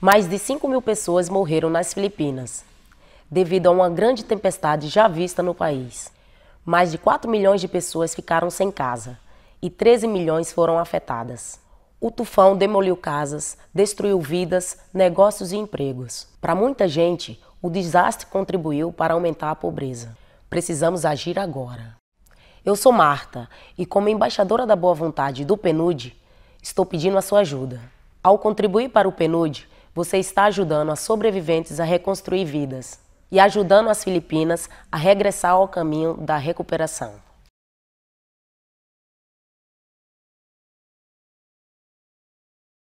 Mais de 5 mil pessoas morreram nas Filipinas, devido a uma grande tempestade já vista no país. Mais de 4 milhões de pessoas ficaram sem casa e 13 milhões foram afetadas. O tufão demoliu casas, destruiu vidas, negócios e empregos. Para muita gente, o desastre contribuiu para aumentar a pobreza. Precisamos agir agora. Eu sou Marta e, como embaixadora da boa vontade do PNUD, estou pedindo a sua ajuda. Ao contribuir para o PNUD, você está ajudando as sobreviventes a reconstruir vidas e ajudando as Filipinas a regressar ao caminho da recuperação.